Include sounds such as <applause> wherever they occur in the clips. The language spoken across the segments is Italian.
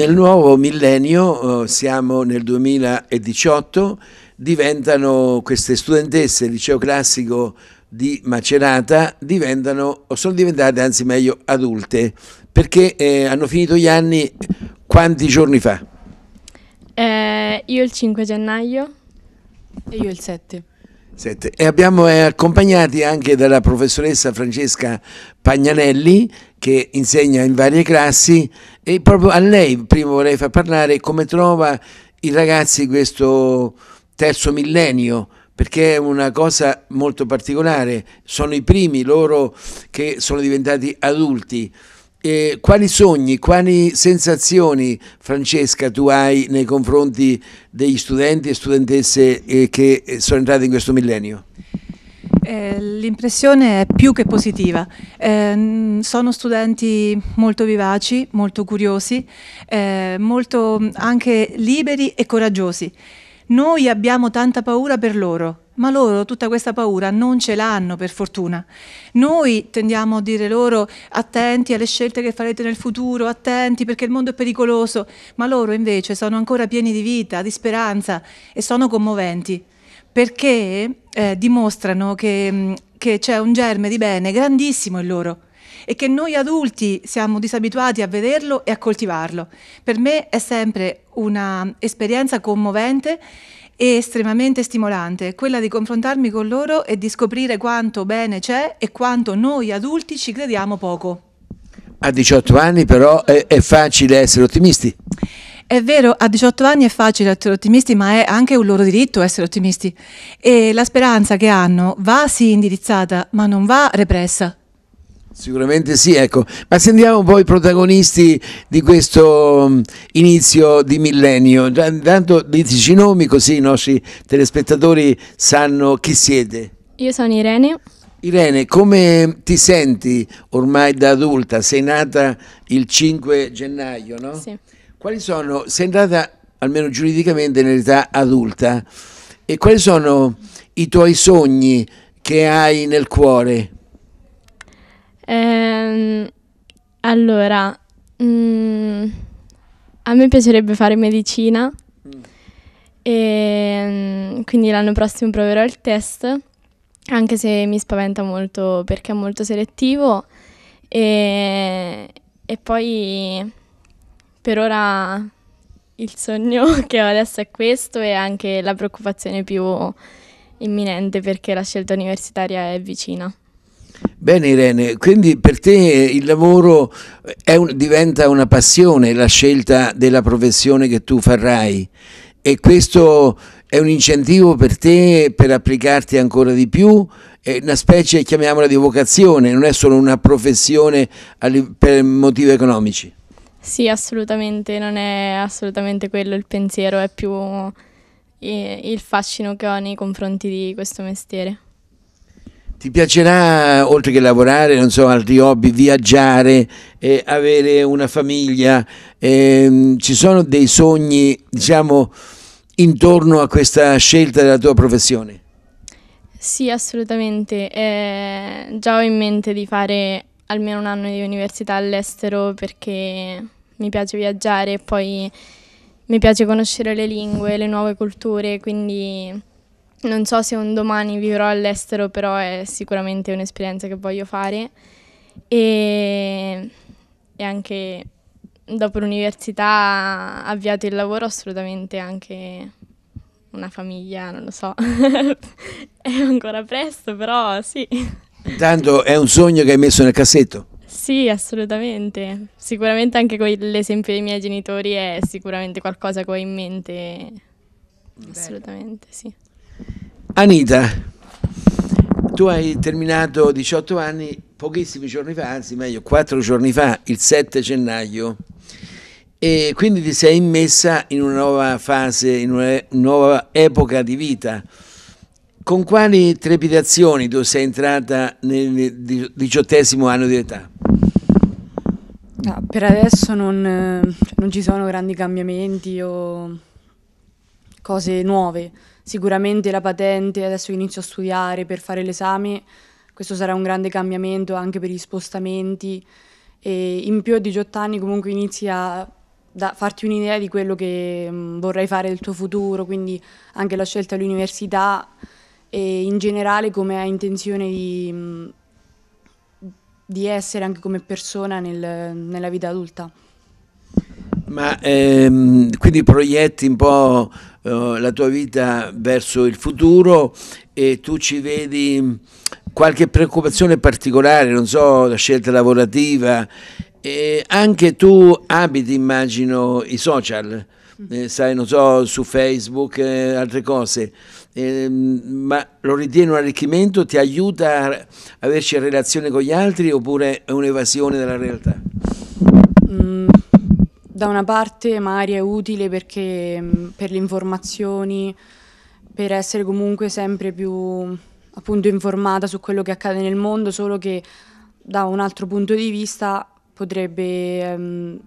Nel nuovo millennio, eh, siamo nel 2018, diventano queste studentesse del liceo classico di Macerata, diventano, o sono diventate anzi meglio adulte, perché eh, hanno finito gli anni quanti giorni fa? Eh, io il 5 gennaio e io il 7. Sette. E abbiamo eh, accompagnati anche dalla professoressa Francesca Pagnanelli che insegna in varie classi e proprio a lei prima vorrei far parlare come trova i ragazzi questo terzo millennio perché è una cosa molto particolare, sono i primi loro che sono diventati adulti. E quali sogni, quali sensazioni, Francesca, tu hai nei confronti degli studenti e studentesse eh, che sono entrati in questo millennio? Eh, l'impressione è più che positiva. Eh, sono studenti molto vivaci, molto curiosi, eh, molto mm, anche liberi e coraggiosi. Noi abbiamo tanta paura per loro, ma loro tutta questa paura non ce l'hanno per fortuna. Noi tendiamo a dire loro attenti alle scelte che farete nel futuro, attenti perché il mondo è pericoloso, ma loro invece sono ancora pieni di vita, di speranza e sono commoventi perché eh, dimostrano che, mm, che c'è un germe di bene grandissimo in loro e che noi adulti siamo disabituati a vederlo e a coltivarlo. Per me è sempre un'esperienza commovente e estremamente stimolante, quella di confrontarmi con loro e di scoprire quanto bene c'è e quanto noi adulti ci crediamo poco. A 18 anni però è, è facile essere ottimisti. È vero, a 18 anni è facile essere ottimisti, ma è anche un loro diritto essere ottimisti. E la speranza che hanno va sì indirizzata, ma non va repressa. Sicuramente sì, ecco. Ma sentiamo un po' i protagonisti di questo mm, inizio di millennio. Intanto diteci i nomi così i nostri telespettatori sanno chi siete. Io sono Irene. Irene, come ti senti ormai da adulta? Sei nata il 5 gennaio, no? Sì quali sono, sei entrata almeno giuridicamente nell'età adulta, e quali sono i tuoi sogni che hai nel cuore? Ehm, allora, mh, mm, a me piacerebbe fare medicina mm. e ehm, quindi l'anno prossimo proverò il test, anche se mi spaventa molto perché è molto selettivo e, e poi per ora il sogno <laughs> che ho adesso è questo e anche la preoccupazione più imminente perché la scelta universitaria è vicina. Bene Irene, quindi per te il lavoro un, diventa una passione, la scelta della professione che tu farai e questo è un incentivo per te per applicarti ancora di più, è una specie chiamiamola di vocazione, non è solo una professione per motivi economici. Sì, assolutamente, non è assolutamente quello il pensiero, è più il fascino che ho nei confronti di questo mestiere. Ti piacerà, oltre che lavorare, non so, altri hobby, viaggiare, eh, avere una famiglia? Eh, ci sono dei sogni, diciamo, intorno a questa scelta della tua professione? Sì, assolutamente. Eh, già ho in mente di fare almeno un anno di università all'estero perché mi piace viaggiare e poi mi piace conoscere le lingue, le nuove culture, quindi non so se un domani vivrò all'estero, però è sicuramente un'esperienza che voglio fare e, e anche dopo l'università avviato il lavoro assolutamente anche una famiglia, non lo so, <laughs> è ancora presto, però sì. Intanto è un sogno che hai messo nel cassetto? Sì, assolutamente. Sicuramente anche con l'esempio dei miei genitori è sicuramente qualcosa che ho in mente. Bello. Assolutamente, sì. Anita, tu hai terminato 18 anni pochissimi giorni fa, anzi meglio 4 giorni fa, il 7 gennaio, e quindi ti sei immessa in una nuova fase, in una nuova epoca di vita con quali trepidazioni tu sei entrata nel diciottesimo anno di età? No, ah, per adesso non, cioè, non, ci sono grandi cambiamenti o cose nuove. Sicuramente la patente, adesso inizio a studiare per fare l'esame, questo sarà un grande cambiamento anche per gli spostamenti e in più a 18 anni comunque inizi a da farti un'idea di quello che mm, vorrai fare del tuo futuro, quindi anche la scelta all'università e in generale come ha intenzione di, mm, di, essere anche come persona nel, nella vita adulta. Ma ehm, quindi proietti un po' eh, la tua vita verso il futuro e tu ci vedi mm, qualche preoccupazione particolare, non so, la scelta lavorativa, e anche tu abiti immagino i social, eh, sai, non so, su Facebook, eh, altre cose, eh, ma lo ritieni un arricchimento? Ti aiuta a averci in relazione con gli altri oppure è un'evasione della realtà? Mm, da una parte magari è utile perché mm, per le informazioni, per essere comunque sempre più appunto informata su quello che accade nel mondo, solo che da un altro punto di vista potrebbe ehm,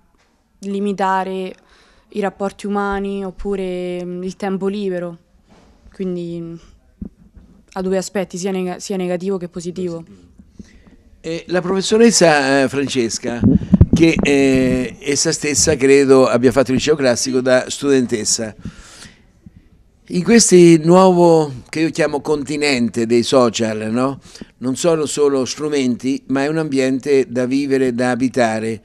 limitare i rapporti umani oppure mm, il tempo libero, quindi mm, ha due aspetti, sia, neg sia negativo che positivo. Eh, la professoressa eh, Francesca, che eh, essa stessa credo abbia fatto il liceo classico da studentessa, in questo nuovo che io chiamo continente dei social, no? non sono solo strumenti, ma è un ambiente da vivere, da abitare.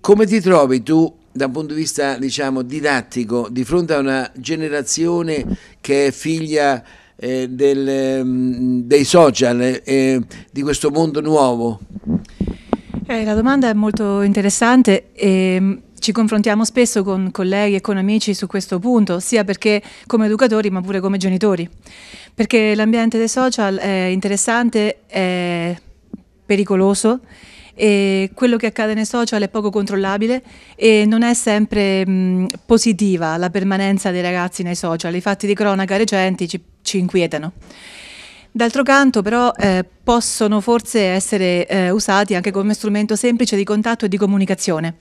Come ti trovi tu da un punto di vista diciamo, didattico di fronte a una generazione che è figlia eh, del, mm, dei social, eh, di questo mondo nuovo? Eh, la domanda è molto interessante. E ehm, ci confrontiamo spesso con colleghi e con amici su questo punto, sia perché come educatori ma pure come genitori, perché l'ambiente dei social è interessante, è pericoloso e quello che accade nei social è poco controllabile e non è sempre mh, positiva la permanenza dei ragazzi nei social. I fatti di cronaca recenti ci, ci inquietano. D'altro canto però eh, possono forse essere eh, usati anche come strumento semplice di contatto e di comunicazione.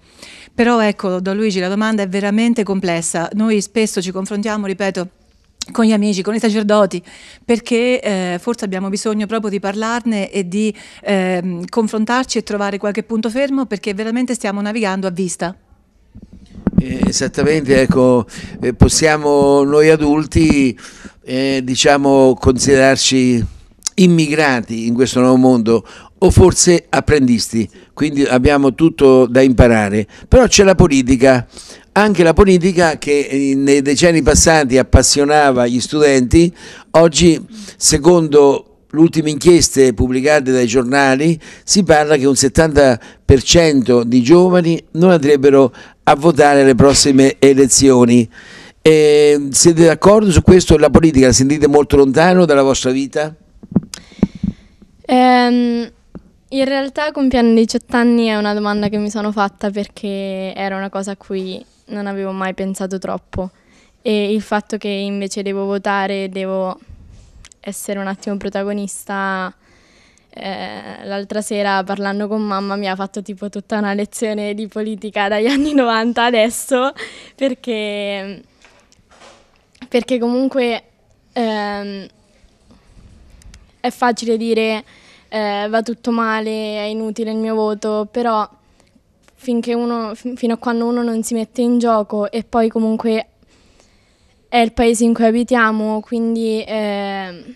Però ecco, Don Luigi, la domanda è veramente complessa. Noi spesso ci confrontiamo, ripeto, con gli amici, con i sacerdoti, perché eh, forse abbiamo bisogno proprio di parlarne e di eh, confrontarci e trovare qualche punto fermo perché veramente stiamo navigando a vista. Eh, esattamente, ecco, eh, possiamo noi adulti eh, diciamo considerarci immigrati in questo nuovo mondo o forse apprendisti, quindi abbiamo tutto da imparare, però c'è la politica anche la politica che eh, nei decenni passati appassionava gli studenti, oggi secondo le ultime inchieste pubblicate dai giornali si parla che un 70% di giovani non andrebbero a votare alle prossime elezioni. E ehm, siete d'accordo su questo? La politica la sentite molto lontano dalla vostra vita? Um, in realtà compiendo 18 anni è una domanda che mi sono fatta perché era una cosa a cui non avevo mai pensato troppo e il fatto che invece devo votare, devo essere un attimo protagonista, eh, l'altra sera parlando con mamma mi ha fatto tipo tutta una lezione di politica dagli <laughs> anni 90 adesso perché, perché comunque ehm, è facile dire eh, va tutto male, è inutile il mio voto, però finché uno, fino a quando uno non si mette in gioco e poi comunque è il paese in cui abitiamo, quindi eh,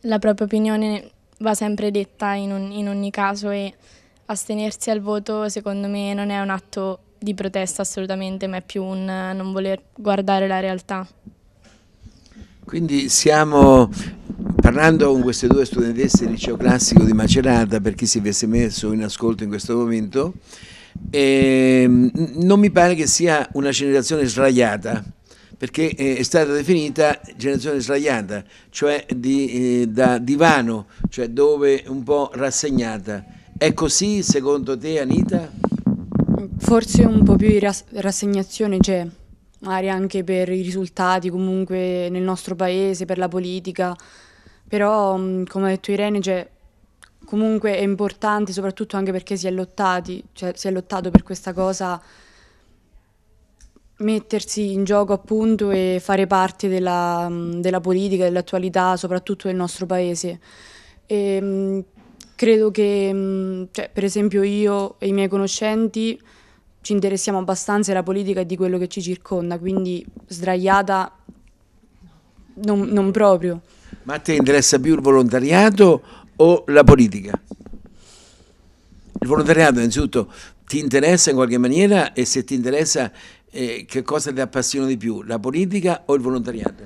la propria opinione va sempre detta in, un, in ogni caso e astenersi al voto secondo me non è un atto di protesta assolutamente, ma è più un non voler guardare la realtà. Quindi siamo parlando con queste due studentesse del liceo classico di Macerata, per chi si avesse messo in ascolto in questo momento, eh, non mi pare che sia una generazione sdraiata, perché eh, è stata definita generazione sdraiata, cioè di, eh, da divano, cioè dove un po' rassegnata. È così secondo te Anita? Forse un po' più di ras rassegnazione c'è, magari anche per i risultati comunque nel nostro paese, per la politica. Però, mm, come ha detto Irene, cioè, comunque è importante, soprattutto anche perché si è lottati, cioè, si è lottato per questa cosa, mettersi in gioco appunto e fare parte della, mm, della politica, dell'attualità, soprattutto del nostro paese. E, mm, credo che, cioè, per esempio, io e i miei conoscenti ci interessiamo abbastanza della politica e di quello che ci circonda, quindi sdraiata non, non proprio. Ma a te interessa più il volontariato o la politica? Il volontariato innanzitutto ti interessa in qualche maniera e se ti interessa eh, che cosa ti appassiona di più, la politica o il volontariato?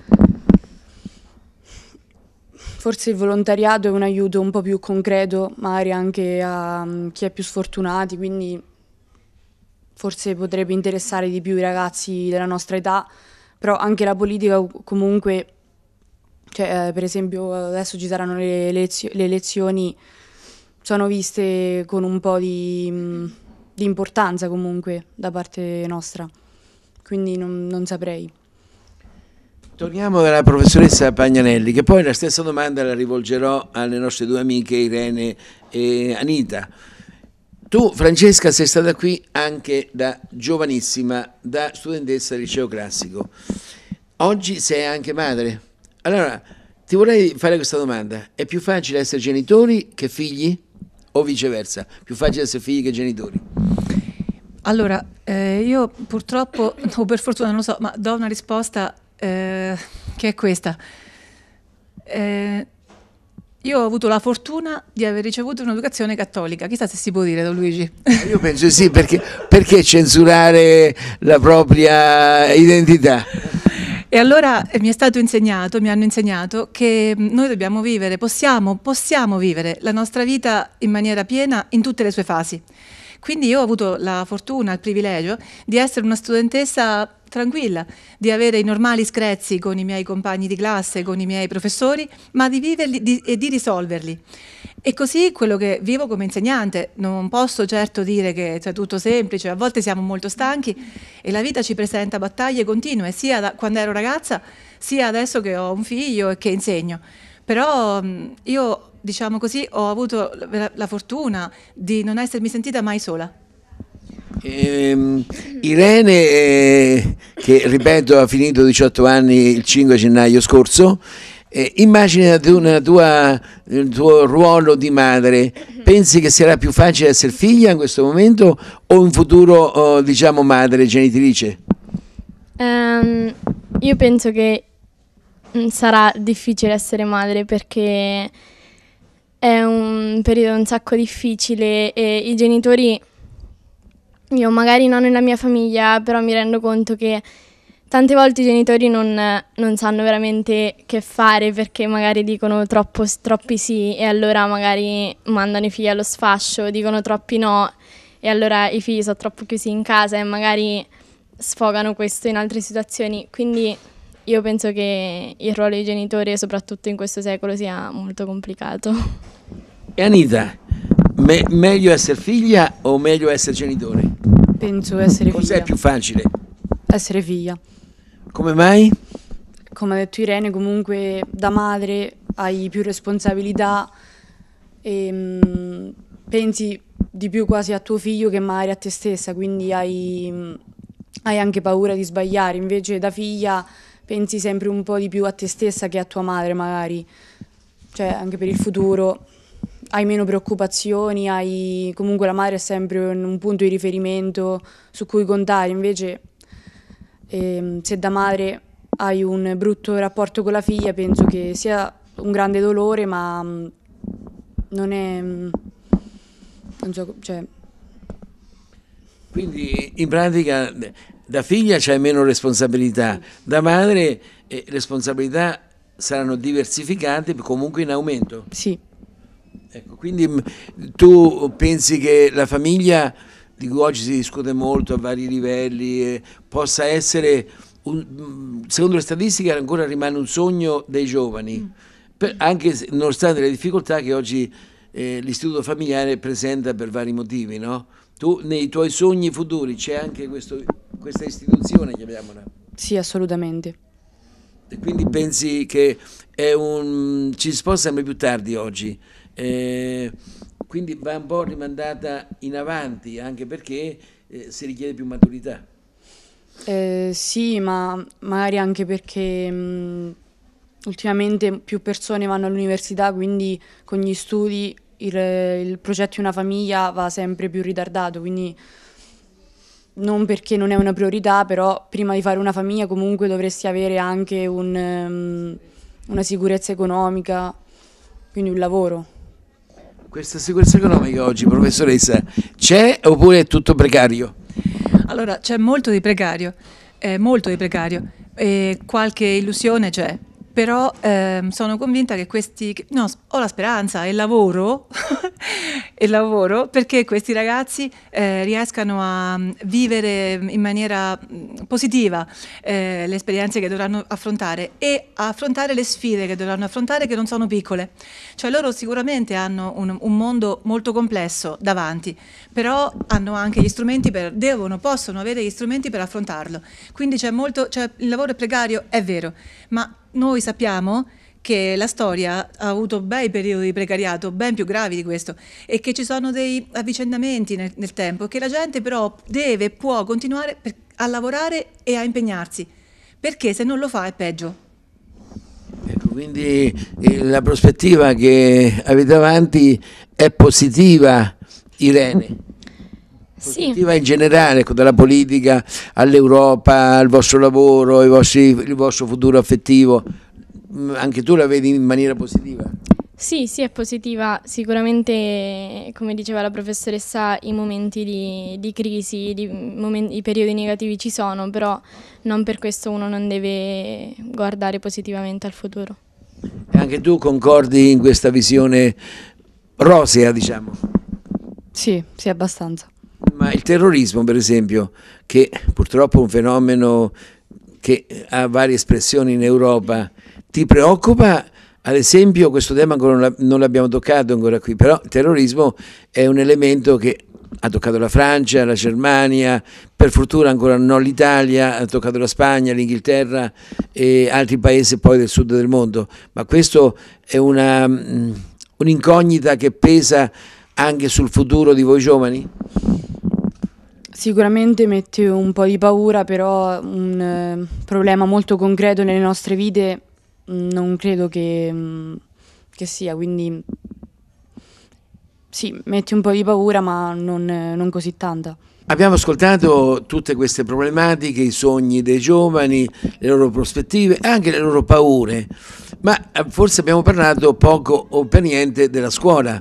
Forse il volontariato è un aiuto un po' più concreto, magari anche a mm, chi è più sfortunato, quindi forse potrebbe interessare di più i ragazzi della nostra età, però anche la politica comunque cioè, eh, per esempio, adesso ci saranno le, elezio- le elezioni, sono viste con un po' di, mm, di importanza comunque da parte nostra, quindi non, non saprei. Torniamo alla professoressa Pagnanelli, che poi la stessa domanda la rivolgerò alle nostre due amiche Irene e Anita. Tu, Francesca, sei stata qui anche da giovanissima, da studentessa del liceo classico. Oggi sei anche madre. Allora, ti vorrei fare questa domanda. È più facile essere genitori che figli o viceversa? Più facile essere figli che genitori? Allora, eh, io purtroppo, <laughs> o per fortuna non lo so, ma do una risposta eh, che è questa. Eh, io ho avuto la fortuna di aver ricevuto un'educazione cattolica. Chissà se si può dire, Don Luigi. Eh, io penso sì, perché, perché censurare la propria identità? E allora eh, mi è stato insegnato, mi hanno insegnato che mm, noi dobbiamo vivere, possiamo, possiamo vivere la nostra vita in maniera piena in tutte le sue fasi. Quindi io ho avuto la fortuna, il privilegio di essere una studentessa tranquilla, di avere i normali screzzi con i miei compagni di classe, con i miei professori, ma di viverli di, e di risolverli. E così quello che vivo come insegnante, non posso certo dire che è tutto semplice, a volte siamo molto stanchi e la vita ci presenta battaglie continue, sia da, quando ero ragazza, sia adesso che ho un figlio e che insegno. Però io, diciamo così, ho avuto la, la fortuna di non essermi sentita mai sola. Eh, Irene, eh, che ripeto ha finito 18 anni il 5 gennaio scorso, eh, immagina tua, il tuo ruolo di madre, mhm. pensi che sarà più facile essere figlia in questo momento o in futuro, oh, diciamo, madre, genitrice? Um, io penso che mm, sarà difficile essere madre perché è un periodo un sacco difficile e i genitori, io magari non nella mia famiglia, però mi rendo conto che tante volte i genitori non, non, sanno veramente che fare perché magari dicono troppo, troppi sì e allora magari mandano i figli allo sfascio, dicono troppi no e allora i figli sono troppo chiusi in casa e magari sfogano questo in altre situazioni. Quindi io penso che il ruolo di genitore, soprattutto in questo secolo, sia molto complicato. E Anita, me- meglio essere figlia o meglio essere genitore? Penso essere figlia. Cos'è più facile? Essere figlia. Come mai? Come ha detto Irene, comunque da madre hai più responsabilità e ehm, mh, pensi di più quasi a tuo figlio che magari a te stessa, quindi hai, mh, mm, hai anche paura di sbagliare, invece da figlia pensi sempre un po' di più a te stessa che a tua madre magari, cioè anche per il futuro hai meno preoccupazioni, hai... comunque la madre è sempre un punto di riferimento su cui contare, invece e, ehm, se da madre hai un brutto rapporto con la figlia, penso che sia un grande dolore, ma mm, non è... Mm, non so, cioè... Quindi in pratica da figlia c'è meno responsabilità, da madre eh, responsabilità saranno diversificate comunque in aumento. Sì. Ecco, quindi mm, tu pensi che la famiglia di cui oggi si discute molto a vari livelli, possa essere, un, mm, secondo le statistiche, ancora rimane un sogno dei giovani, mm. per, anche se, nonostante le difficoltà che oggi eh, l'istituto familiare presenta per vari motivi. No? Tu nei tuoi sogni futuri c'è anche questo, questa istituzione, chiamiamola. Sì, assolutamente. E quindi pensi che un, ci si possa sempre più tardi oggi? Eh, quindi va un po' rimandata in avanti anche perché eh, si richiede più maturità. Eh, sì, ma magari anche perché mh, ultimamente più persone vanno all'università, quindi con gli studi il, il progetto di una famiglia va sempre più ritardato, quindi non perché non è una priorità, però prima di fare una famiglia comunque dovresti avere anche un, um, una sicurezza economica, quindi un lavoro. Questa sicurezza economica oggi, professoressa, c'è oppure è tutto precario? Allora, c'è molto di precario, eh, molto di precario, eh, qualche illusione c'è, però ehm, sono convinta che questi, no, ho la speranza e lavoro, e <laughs> lavoro perché questi ragazzi eh, riescano a mm, vivere in maniera mm, positiva eh, le esperienze che dovranno affrontare e affrontare le sfide che dovranno affrontare che non sono piccole. Cioè loro sicuramente hanno un, un mondo molto complesso davanti, però hanno anche gli strumenti per, devono, possono avere gli strumenti per affrontarlo. Quindi c'è molto, cioè, il lavoro è precario, è vero, ma noi sappiamo che la storia ha avuto bei periodi di precariato, ben più gravi di questo, e che ci sono dei avvicendamenti nel, nel tempo, che la gente però deve, può continuare a lavorare e a impegnarsi, perché se non lo fa è peggio. Ecco, quindi eh, la prospettiva che avete avanti è positiva, Irene prospettiva sì. in generale, ecco, dalla politica all'Europa, al vostro lavoro, vostri, il vostro futuro affettivo, mm, anche tu la vedi in maniera positiva? Sì, sì, è positiva. Sicuramente, come diceva la professoressa, i momenti di, di crisi, di mm, momenti, i periodi negativi ci sono, però non per questo uno non deve guardare positivamente al futuro. E anche tu concordi in questa visione rosea, diciamo? Sì, sì, abbastanza. Ma il terrorismo, per esempio, che purtroppo è un fenomeno che ha varie espressioni in Europa, ti preoccupa? Ad esempio, questo tema ancora non l'abbiamo toccato ancora qui, però il terrorismo è un elemento che ha toccato la Francia, la Germania, per fortuna ancora non l'Italia, ha toccato la Spagna, l'Inghilterra e altri paesi poi del sud del mondo, ma questo è mm, un'incognita che pesa anche sul futuro di voi giovani? Sicuramente mette un po' di paura, però un eh, problema molto concreto nelle nostre vite mm, non credo che, mm, che, sia, quindi sì, mette un po' di paura, ma non, eh, non così tanta. Abbiamo ascoltato tutte queste problematiche, i sogni dei giovani, le loro prospettive e anche le loro paure, ma eh, forse abbiamo parlato poco o per niente della scuola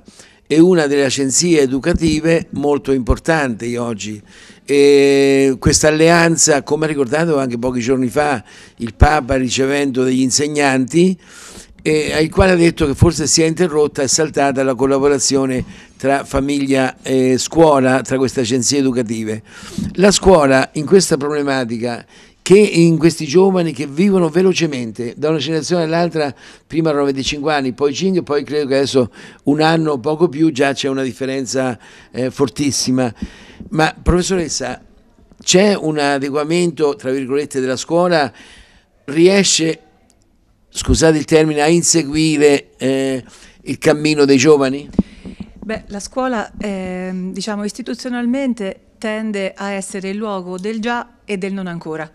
è una delle agenzie educative molto importanti oggi. questa alleanza, come ha ricordato anche pochi giorni fa il Papa ricevendo degli insegnanti, eh, al quale ha detto che forse si è interrotta e saltata la collaborazione tra famiglia e scuola, tra queste agenzie educative. La scuola in questa problematica che in questi giovani che vivono velocemente da una generazione all'altra, prima erano 25 anni, poi 5, poi credo che adesso un anno o poco più già c'è una differenza eh, fortissima. Ma professoressa, c'è un adeguamento, tra virgolette, della scuola? Riesce, scusate il termine, a inseguire eh, il cammino dei giovani? Beh, la scuola, eh, diciamo, istituzionalmente tende a essere il luogo del già e del non ancora.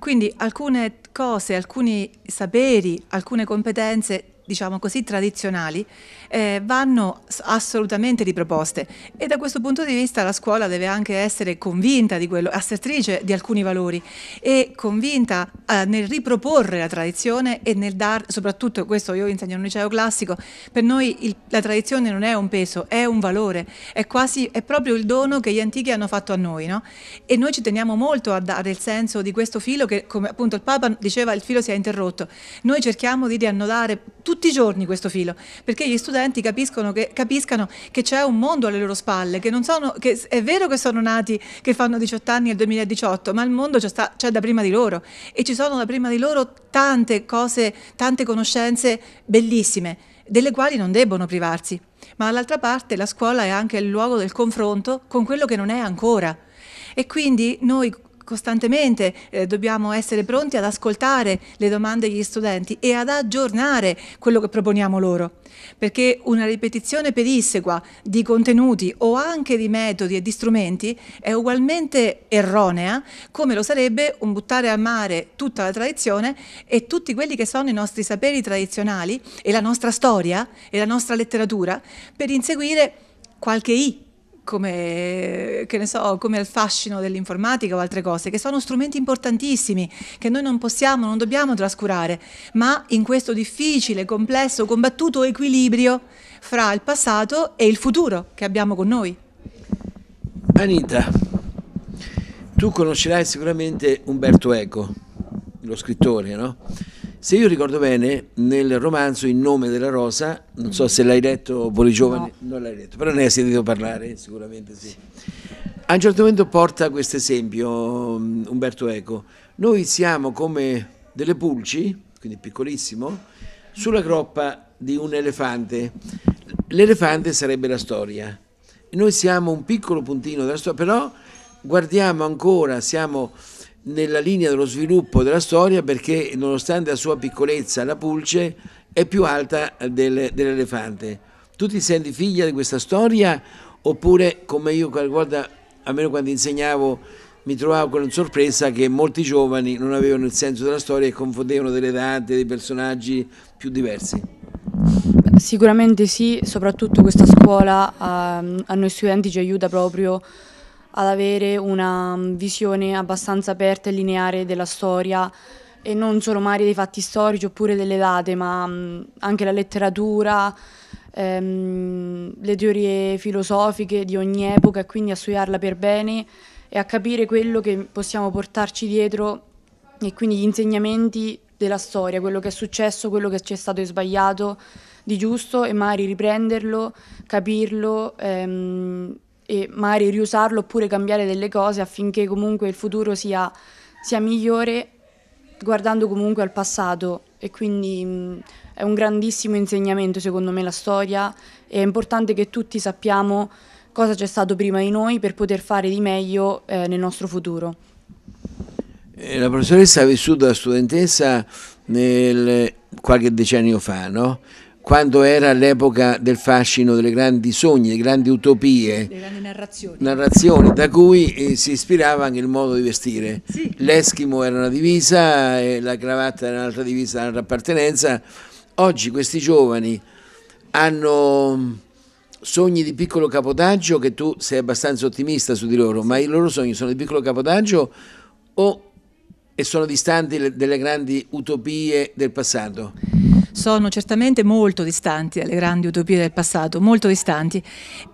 Quindi alcune cose, alcuni saperi, alcune competenze diciamo così, tradizionali, eh, vanno assolutamente riproposte e da questo punto di vista la scuola deve anche essere convinta di quello, assertrice di alcuni valori e convinta eh, nel riproporre la tradizione e nel dar, soprattutto questo io insegno in un liceo classico, per noi il, la tradizione non è un peso, è un valore, è quasi, è proprio il dono che gli antichi hanno fatto a noi, no? E noi ci teniamo molto a dare il senso di questo filo che, come appunto il Papa diceva, il filo si è interrotto. Noi cerchiamo di riannodare tutto tutti i giorni questo filo, perché gli studenti che, capiscano che c'è un mondo alle loro spalle, che, sono, che, è vero che sono nati, che fanno 18 anni nel 2018, ma il mondo c'è da prima di loro e ci sono da prima di loro tante cose, tante conoscenze bellissime, delle quali non debbono privarsi. Ma dall'altra parte la scuola è anche il luogo del confronto con quello che non è ancora. E quindi noi costantemente eh, dobbiamo essere pronti ad ascoltare le domande degli studenti e ad aggiornare quello che proponiamo loro, perché una ripetizione perissegua di contenuti o anche di metodi e di strumenti è ugualmente erronea come lo sarebbe un buttare a mare tutta la tradizione e tutti quelli che sono i nostri saperi tradizionali e la nostra storia e la nostra letteratura per inseguire qualche I come, che ne so, come il fascino dell'informatica o altre cose, che sono strumenti importantissimi che noi non possiamo, non dobbiamo trascurare, ma in questo difficile, complesso, combattuto equilibrio fra il passato e il futuro che abbiamo con noi. Anita, tu conoscerai sicuramente Umberto Eco, lo scrittore, no? Se io ricordo bene, nel romanzo Il nome della rosa, non so se l'hai letto voi giovani, no. non l'hai letto, però ne hai sentito parlare, sicuramente sì. A un certo momento porta questo esempio mm, Umberto Eco. Noi siamo come delle pulci, quindi piccolissimo, sulla groppa di un elefante. L'elefante sarebbe la storia. Noi siamo un piccolo puntino della storia, però guardiamo ancora, siamo nella linea dello sviluppo della storia perché nonostante la sua piccolezza, la pulce è più alta del, dell'elefante. Tu ti senti figlia di questa storia oppure come io guarda, almeno quando insegnavo mi trovavo con sorpresa che molti giovani non avevano il senso della storia e confondevano delle date, dei personaggi più diversi. Sicuramente sì, soprattutto questa scuola a, ehm, a noi studenti ci aiuta proprio ad avere una mm, visione abbastanza aperta e lineare della storia e non solo magari dei fatti storici oppure delle date, ma mm, anche la letteratura, ehm, le teorie filosofiche di ogni epoca e quindi a studiarla per bene e a capire quello che possiamo portarci dietro e quindi gli insegnamenti della storia, quello che è successo, quello che ci è stato sbagliato di giusto e magari riprenderlo, capirlo. Ehm, e magari riusarlo oppure cambiare delle cose affinché comunque il futuro sia, sia migliore guardando comunque al passato e quindi mh, mm, è un grandissimo insegnamento secondo me la storia e è importante che tutti sappiamo cosa c'è stato prima di noi per poter fare di meglio eh, nel nostro futuro. Eh, la professoressa ha vissuto la studentessa nel, qualche decennio fa, no? quando era l'epoca del fascino delle grandi sogni, delle grandi utopie, delle grandi narrazioni. narrazioni da cui eh, si ispirava anche il modo di vestire. Sì. L'eschimo era una divisa, eh, la cravatta era un'altra divisa, un'altra appartenenza. Oggi questi giovani hanno mm, sogni di piccolo capotaggio che tu sei abbastanza ottimista su di loro, ma i loro sogni sono di piccolo capotaggio o sono distanti le, delle grandi utopie del passato? sono certamente molto distanti dalle grandi utopie del passato, molto distanti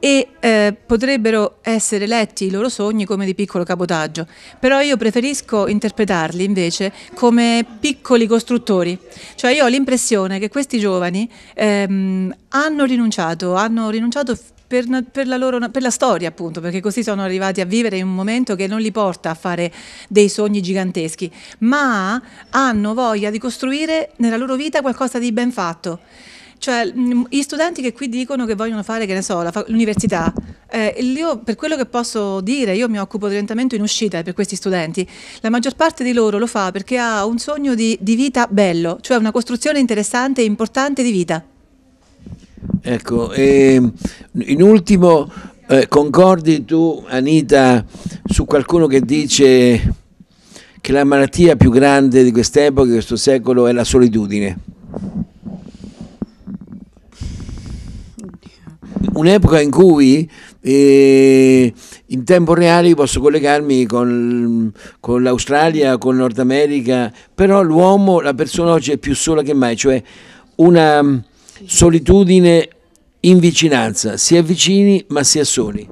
e eh, potrebbero essere letti i loro sogni come di piccolo cabotaggio, però io preferisco interpretarli invece come piccoli costruttori, cioè io ho l'impressione che questi giovani ehm, hanno rinunciato, hanno rinunciato per, per, la loro, per, la storia appunto, perché così sono arrivati a vivere in un momento che non li porta a fare dei sogni giganteschi, ma hanno voglia di costruire nella loro vita qualcosa di ben fatto. Cioè, gli mm, studenti che qui dicono che vogliono fare, che ne so, l'università, eh, io, per quello che posso dire, io mi occupo di orientamento in uscita per questi studenti, la maggior parte di loro lo fa perché ha un sogno di, di vita bello, cioè una costruzione interessante e importante di vita. Ecco, ehm, in ultimo eh, concordi tu Anita su qualcuno che dice che la malattia più grande di quest'epoca, di questo secolo è la solitudine? Un'epoca in cui eh, in tempo reale posso collegarmi con, con l'Australia, con il Nord America, però l'uomo, la persona oggi è più sola che mai, cioè una solitudine in vicinanza, si è vicini ma si è soli.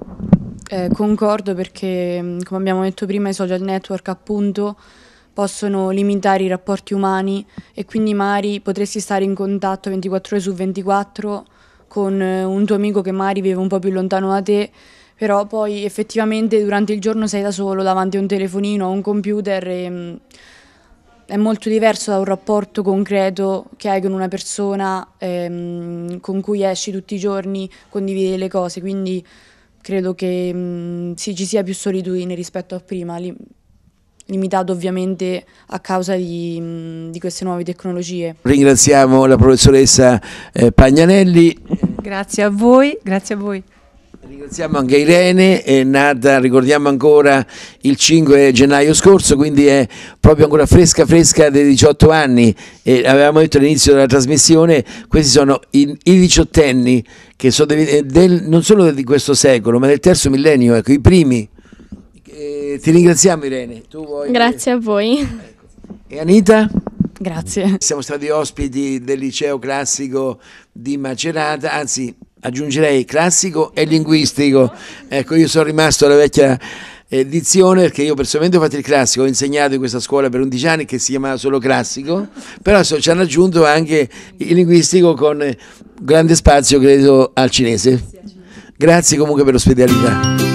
Eh, concordo perché, mm, come abbiamo detto prima, i social network appunto possono limitare i rapporti umani e quindi magari potresti stare in contatto 24 ore su 24 con eh, un tuo amico che magari vive un po' più lontano da te, però poi effettivamente durante il giorno sei da solo davanti a un telefonino o a un computer e mm, è molto diverso da un rapporto concreto che hai con una persona ehm, con cui esci tutti i giorni, condividi le cose, quindi credo che mh, mm, sì, ci sia più solitudine rispetto a prima, li, limitato ovviamente a causa di, mm, di, queste nuove tecnologie. Ringraziamo la professoressa eh, Pagnanelli. Grazie a voi, grazie a voi. Ringraziamo anche Irene, è nata, ricordiamo ancora, il 5 gennaio scorso, quindi è proprio ancora fresca fresca dei 18 anni. E avevamo detto all'inizio della trasmissione, questi sono i, i diciottenni che sono del, del, non solo di questo secolo, ma del terzo millennio, ecco, i primi. E eh, ti ringraziamo Irene. Vuoi... Grazie a voi. E Anita? Grazie. Siamo stati ospiti del liceo classico di Macerata, anzi aggiungerei classico e linguistico. Ecco, io sono rimasto alla vecchia edizione eh, perché io personalmente ho fatto il classico, ho insegnato in questa scuola per 11 anni che si chiamava solo classico, però so, ci hanno aggiunto anche il linguistico con eh, grande spazio, credo, al cinese. Grazie comunque per l'ospitalità.